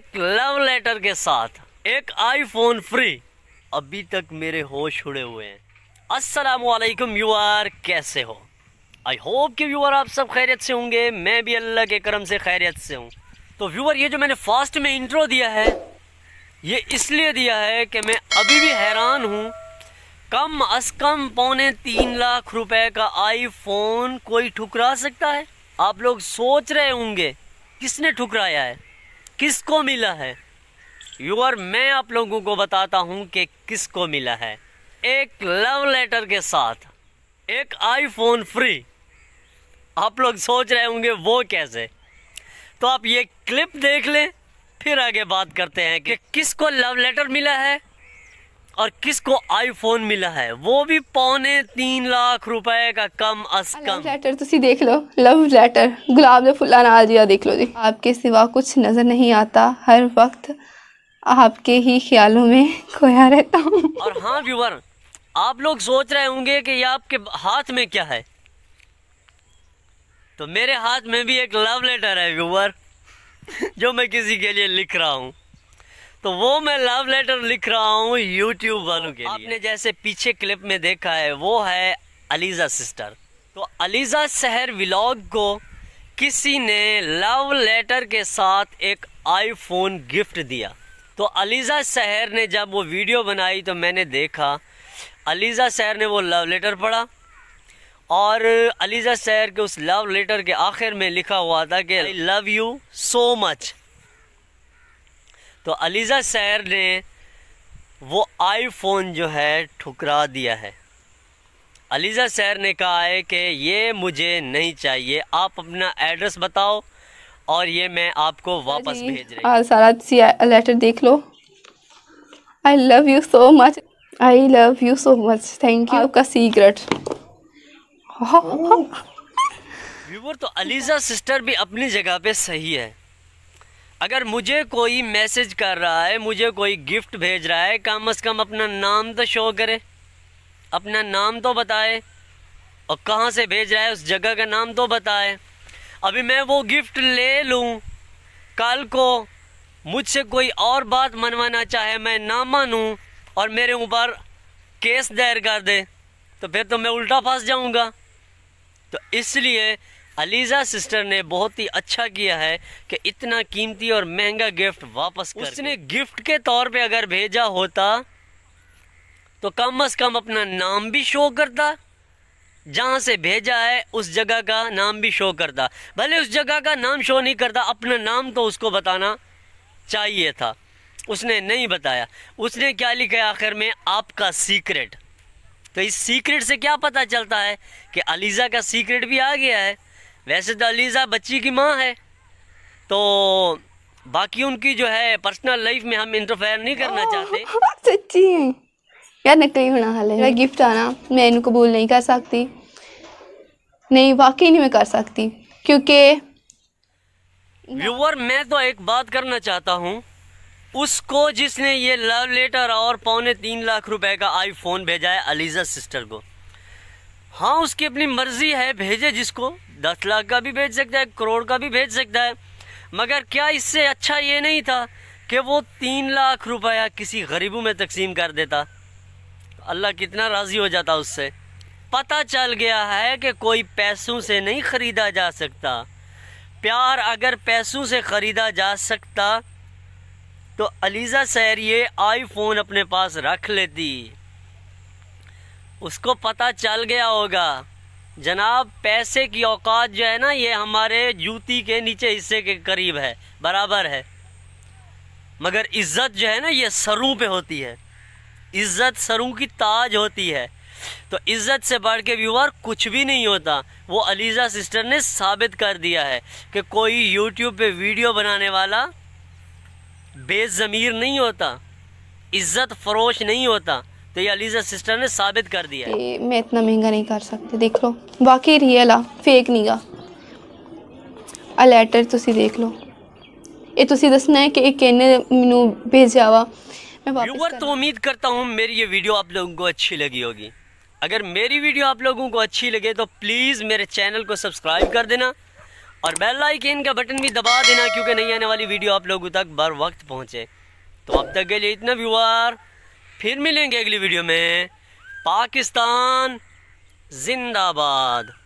एक love letter के साथ एक आईफोन फ्री अभी तक मेरे होश उड़े हुए हैं अस्सलाम वालेकुम व्यूअर कैसे हो आई होप कि व्यूअर आप सब खैरियत से होंगे मैं भी अल्लाह के करम से खैरियत से हूँ तो व्यूअर ये जो मैंने फास्ट में इंट्रो दिया है ये इसलिए दिया है कि मैं अभी भी हैरान हूँ कम अज कम पौने तीन लाख रुपए का आईफोन कोई ठुकरा सकता है आप लोग सोच रहे होंगे किसने ठुकराया है किसको मिला है यूर मैं आप लोगों को बताता हूँ कि किसको मिला है एक लव लेटर के साथ एक आईफोन फ्री आप लोग सोच रहे होंगे वो कैसे तो आप ये क्लिप देख लें फिर आगे बात करते हैं कि किसको लव लेटर मिला है और किसको आईफोन मिला है वो भी पौने तीन लाख रुपए का कम अस कम लेटर तुम तो देख लो लव लेटर गुलाब ने फुला ना दिया देख लो जी आपके सिवा कुछ नजर नहीं आता हर वक्त आपके ही ख्यालों में खोया रहता हूँ और हाँ व्यूवर आप लोग सोच रहे होंगे कि ये आपके हाथ में क्या है तो मेरे हाथ में भी एक लव लेटर है व्यूवर जो मैं किसी के लिए लिख रहा हूँ तो वो मैं लव लेटर लिख रहा हूँ यूट्यूब वालों के आपने जैसे पीछे क्लिप में देखा है वो है अलीज़ा सिस्टर तो अलीज़ा शहर व्लॉग को किसी ने लव लेटर के साथ एक आईफोन गिफ्ट दिया तो अलीज़ा शहर ने जब वो वीडियो बनाई तो मैंने देखा अलीज़ा शहर ने वो लव लेटर पढ़ा और अलीज़ा शहर के उस लव लेटर के आखिर में लिखा हुआ था कि I love you so much तो अलीज़ा सैर ने वो आईफोन जो है ठुकरा दिया है अलीज़ा सैर ने कहा है कि ये मुझे नहीं चाहिए आप अपना एड्रेस बताओ और ये मैं आपको वापस भेज रही हूँ सारा सी लेटर देख लो I love you so much I love you so much thank you आपका सीक्रेट व्यूवर तो अलीज़ा सिस्टर भी अपनी जगह पे सही है अगर मुझे कोई मैसेज कर रहा है मुझे कोई गिफ्ट भेज रहा है कम से कम अपना नाम तो शो करे अपना नाम तो बताए और कहाँ से भेज रहा है उस जगह का नाम तो बताए अभी मैं वो गिफ्ट ले लूँ कल को मुझसे कोई और बात मनवाना चाहे मैं ना मानूँ और मेरे ऊपर केस दायर कर दे तो फिर तो मैं उल्टा फंस जाऊँगा तो इसलिए अलीज़ा सिस्टर ने बहुत ही अच्छा किया है कि इतना कीमती और महंगा गिफ्ट वापस कर उसने गिफ्ट के तौर पे अगर भेजा होता तो कम अज़ कम अपना नाम भी शो करता जहाँ से भेजा है उस जगह का नाम भी शो करता भले उस जगह का नाम शो नहीं करता अपना नाम तो उसको बताना चाहिए था उसने नहीं बताया उसने क्या लिखा आखिर में आपका सीक्रेट तो इस सीक्रेट से क्या पता चलता है कि अलीज़ा का सीक्रेट भी आ गया है वैसे तो अलीज़ा बच्ची की माँ है तो बाकी उनकी जो है पर्सनल लाइफ में हम इंटरफेयर नहीं करना चाहते सच्ची यार नकली तो होना हाल है गिफ्ट आना मैं इन कबूल नहीं कर सकती नहीं वाकई नहीं मैं कर सकती क्योंकि व्यूअर मैं तो एक बात करना चाहता हूँ उसको जिसने ये लव लेटर और पौने तीन लाख रुपए का आईफोन भेजा है अलीजा सिस्टर को हाँ उसकी अपनी मर्जी है भेजे जिसको दस लाख का भी भेज सकता है करोड़ का भी भेज सकता है मगर क्या इससे अच्छा ये नहीं था कि वो तीन लाख रुपया किसी गरीबों में तकसीम कर देता अल्लाह कितना राज़ी हो जाता उससे पता चल गया है कि कोई पैसों से नहीं ख़रीदा जा सकता प्यार अगर पैसों से ख़रीदा जा सकता तो अलीज़ा सैर ये आईफोन अपने पास रख लेती उसको पता चल गया होगा जनाब पैसे की औकात जो है ना ये हमारे जूती के नीचे हिस्से के करीब है बराबर है मगर इज़्ज़त जो है ना ये सरों पे होती है इज़्ज़त सरों की ताज होती है तो इज़्ज़त से बढ़ के व्यूवर कुछ भी नहीं होता वो अलीज़ा सिस्टर ने साबित कर दिया है कि कोई यूट्यूब पे वीडियो बनाने वाला बेज़मीर नहीं होता इज़्ज़त फरोश नहीं होता तो ये अलीजा सिस्टर ने साबित कर दिया ए, मैं इतना महंगा नहीं कर सकती देख लो बाकी रियल आ फेक नहीं गा आ लैटर तुम देख लो ये दसना है कि ਕਿ ਇਹ ਕਿਹਨੇ ਮੈਨੂੰ ਭੇਜਿਆ मैं व्यूवर तो उम्मीद करता हूँ मेरी ये वीडियो आप लोगों को अच्छी लगी होगी अगर मेरी वीडियो आप लोगों को अच्छी लगे तो प्लीज़ मेरे चैनल को सब्सक्राइब कर देना और बेल आइकन का बटन भी दबा देना क्योंकि नई आने वाली वीडियो आप लोगों तक बर वक्त पहुँचे तो अब तक के लिए इतना व्यूअर फिर मिलेंगे अगली वीडियो में पाकिस्तान जिंदाबाद